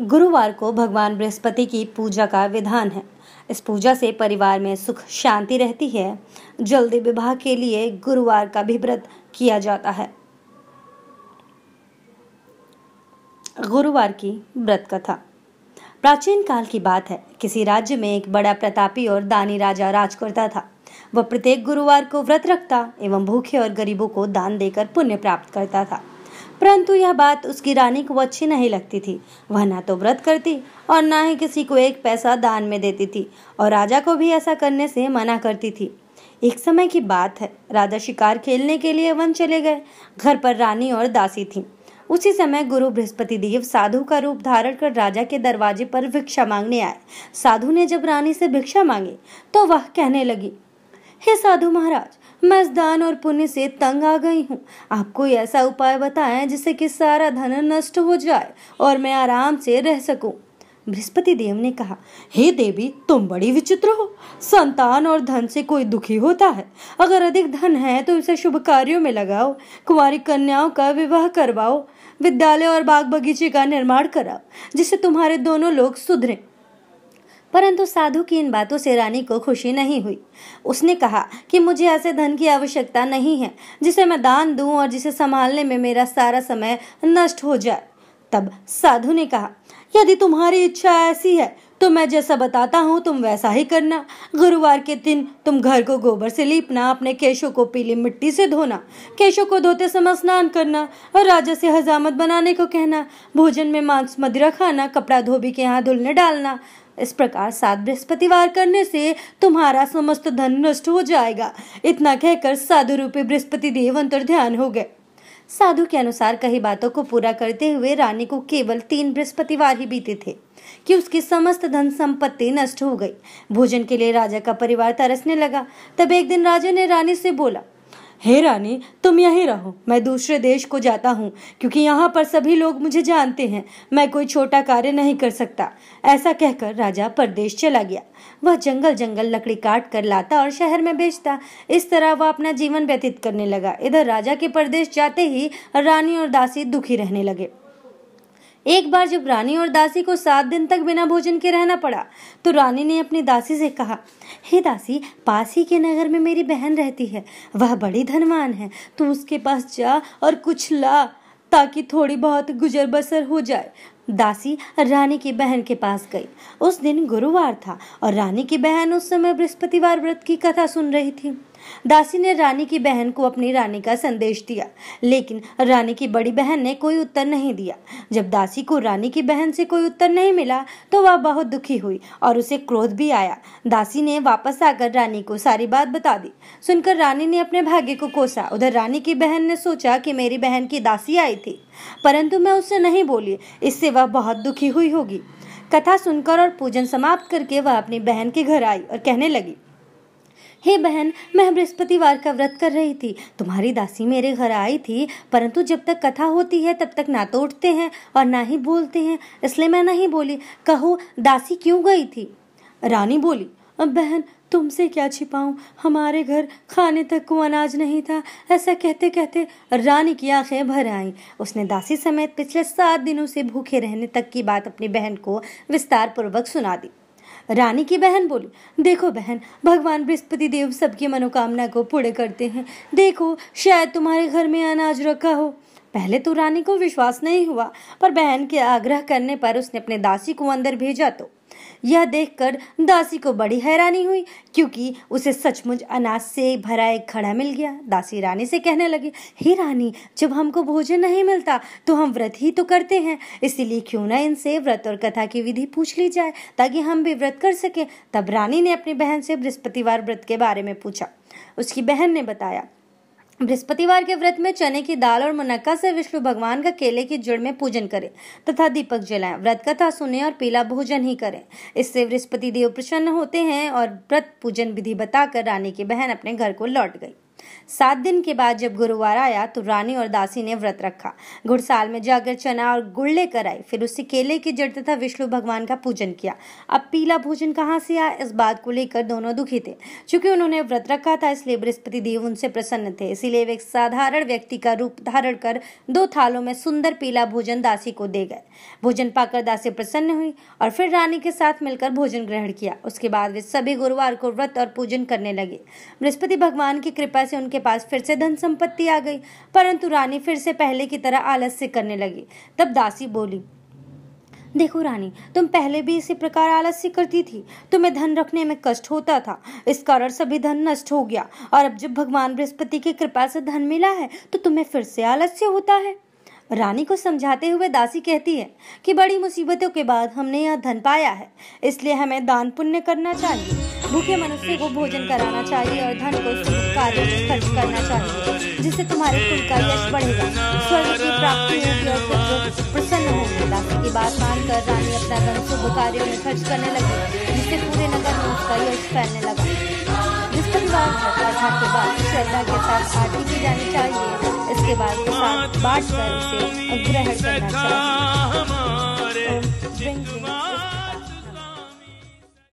गुरुवार को भगवान बृहस्पति की पूजा का विधान है इस पूजा से परिवार में सुख शांति रहती है जल्दी विवाह के लिए गुरुवार का भी व्रत किया जाता है गुरुवार की व्रत कथा प्राचीन काल की बात है किसी राज्य में एक बड़ा प्रतापी और दानी राजा राज करता था वह प्रत्येक गुरुवार को व्रत रखता एवं भूखे और गरीबों को दान देकर पुण्य प्राप्त करता था परंतु यह बात उसकी रानी को अच्छी नहीं लगती थी वह ना तो व्रत करती और ना ही किसी को एक पैसा दान में देती थी और राजा को भी ऐसा करने से मना करती थी एक समय की बात है राजा शिकार खेलने के लिए वन चले गए घर पर रानी और दासी थी उसी समय गुरु बृहस्पति देव साधु का रूप धारण कर राजा के दरवाजे पर भिक्षा मांगने आए साधु ने जब रानी से भिक्षा मांगी तो वह कहने लगी हे साधु महाराज मैं इस दान और पुण्य से तंग आ गई हूँ आप कोई ऐसा उपाय बताएं जिससे कि सारा धन नष्ट हो जाए और मैं आराम से रह सकूं बृहस्पति देव ने कहा हे देवी तुम बड़ी विचित्र हो संतान और धन से कोई दुखी होता है अगर अधिक धन है तो इसे शुभ कार्यों में लगाओ कुमारी कन्याओं का विवाह करवाओ विद्यालय और बाग बगीचे का निर्माण कराओ जिससे तुम्हारे दोनों लोग सुधरें परंतु साधु की इन बातों से रानी को खुशी नहीं हुई उसने कहा कि मुझे ऐसे धन की आवश्यकता नहीं है जिसे मैं दान दूं और जिसे संभालने में मेरा सारा समय नष्ट हो जाए तब साधु ने कहा यदि तुम्हारी इच्छा ऐसी है तो मैं जैसा बताता हूँ तुम वैसा ही करना गुरुवार के दिन तुम घर को गोबर से लीपना अपने केशों को पीली मिट्टी से धोना केशों को धोते समय स्नान करना और राजा से हजामत बनाने को कहना भोजन में मांस मदिरा खाना कपड़ा धोबी के यहाँ धुलने डालना इस प्रकार सात बृहस्पतिवार करने से तुम्हारा समस्त धन नष्ट हो जाएगा इतना कहकर साधु रूपी बृहस्पति देव अंतर ध्यान हो गए साधु के अनुसार कई बातों को पूरा करते हुए रानी को केवल तीन बृहस्पतिवार ही बीते थे कि उसकी समस्त धन संपत्ति नष्ट हो गई भोजन के लिए राजा का परिवार तरसने लगा तब एक दिन राजा ने रानी से बोला हे रानी तुम यहीं रहो मैं दूसरे देश को जाता हूँ क्योंकि यहाँ पर सभी लोग मुझे जानते हैं मैं कोई छोटा कार्य नहीं कर सकता ऐसा कहकर राजा परदेश चला गया वह जंगल जंगल लकड़ी काट कर लाता और शहर में बेचता इस तरह वह अपना जीवन व्यतीत करने लगा इधर राजा के परदेश जाते ही रानी और दासी दुखी रहने लगे एक बार जब रानी और दासी को सात दिन तक बिना भोजन के रहना पड़ा तो रानी ने अपनी दासी से कहा हे दासी पास ही के नगर में मेरी बहन रहती है वह बड़ी धनवान है तू उसके पास जा और कुछ ला ताकि थोड़ी बहुत गुजर बसर हो जाए दासी रानी की बहन के पास गई उस दिन गुरुवार था और रानी की बहन उस समय बृहस्पतिवार व्रत की कथा सुन रही थी दासी ने रानी की बहन को अपनी रानी का संदेश दिया लेकिन रानी की बड़ी बहन ने कोई उत्तर नहीं दिया जब दासी को रानी की बहन से कोई उत्तर नहीं मिला तो वह बहुत दुखी हुई और उसे क्रोध भी आया दासी ने वापस आकर रानी को सारी बात बता दी सुनकर रानी ने अपने भाग्य को कोसा उधर रानी की बहन ने सोचा कि मेरी बहन की दासी आई थी परंतु मैं उससे नहीं बोली इससे वह बहुत दुखी हुई होगी कथा सुनकर और पूजन समाप्त करके वह अपनी बहन के घर आई और कहने लगी हे बहन मैं बृहस्पतिवार का व्रत कर रही थी तुम्हारी दासी मेरे घर आई थी परंतु जब तक कथा होती है तब तक ना तो उठते हैं और ना ही बोलते हैं इसलिए मैं नहीं बोली कहो दासी क्यों गई थी रानी बोली बहन तुमसे क्या छिपाऊं हमारे घर खाने तक को अनाज नहीं था ऐसा कहते कहते रानी की आंखें भर आईं उसने दासी समेत पिछले सात दिनों से भूखे रहने तक की बात अपनी बहन को विस्तार पूर्वक सुना दी रानी की बहन बोली देखो बहन भगवान बृहस्पति देव सबकी मनोकामना को पूरे करते हैं देखो शायद तुम्हारे घर में अनाज रखा हो पहले तो रानी को विश्वास नहीं हुआ पर बहन के आग्रह करने पर उसने अपने दासी को अंदर भेजा तो यह देखकर दासी को बड़ी हैरानी हुई क्योंकि उसे सचमुच अनाज से भरा एक खड़ा मिल गया दासी रानी से कहने लगी हे रानी जब हमको भोजन नहीं मिलता तो हम व्रत ही तो करते हैं इसीलिए क्यों ना इनसे व्रत और कथा की विधि पूछ ली जाए ताकि हम भी व्रत कर सकें तब रानी ने अपनी बहन से बृहस्पतिवार व्रत के बारे में पूछा उसकी बहन ने बताया बृहस्पतिवार के व्रत में चने की दाल और मुनक्का से विष्णु भगवान का केले की जड़ में पूजन करें तथा दीपक जलाएं व्रत कथा सुने और पीला भोजन ही करें इससे बृहस्पति देव प्रसन्न होते हैं और व्रत पूजन विधि बताकर रानी की बहन अपने घर को लौट गई सात दिन के बाद जब गुरुवार आया तो रानी और दासी ने व्रत रखा घुड़साल में जाकर चना और गुड़ लेकर आई फिर उससे केले की जड़ तथा विष्णु भगवान का पूजन किया अब पीला भोजन कहाँ से आया इस बात को लेकर दोनों दुखी थे क्योंकि उन्होंने व्रत रखा था इसलिए बृहस्पति देव उनसे प्रसन्न थे इसीलिए वे एक साधारण व्यक्ति का रूप धारण कर दो थालों में सुंदर पीला भोजन दासी को दे गए भोजन पाकर दासी प्रसन्न हुई और फिर रानी के साथ मिलकर भोजन ग्रहण किया उसके बाद वे सभी गुरुवार को व्रत और पूजन करने लगे बृहस्पति भगवान की कृपा से उनके पास फिर से धन संपत्ति आ गई परंतु रानी फिर से पहले की तरह आलस से करने लगी तब दासी बोली देखो रानी तुम पहले भी इसी प्रकार आलस्य करती थी तुम्हें धन रखने में कष्ट होता था इस कारण सभी धन नष्ट हो गया और अब जब भगवान बृहस्पति की कृपा से धन मिला है तो तुम्हें फिर से आलस्य होता है रानी को समझाते हुए दासी कहती है कि बड़ी मुसीबतों के बाद हमने यह धन पाया है इसलिए हमें दान पुण्य करना चाहिए भूखे मनुष्य को भोजन कराना चाहिए और धन को में खर्च करना चाहिए जिससे तुम्हारे कुल का यश बढ़ेगा स्वर्ग की प्राप्ति होगी और लोग प्रसन्न होंगे दासी की बात मानकर रानी अपना धन शुभ कार्यों में खर्च करने लगी जिससे पूरे नगर में उसका यश फैलने लगा परिवार छठा के बाद श्रद्धा के साथ आरती की जानी चाहिए इसके बाद प्रसाद बांट कर उसे ग्रहण करना चाहिए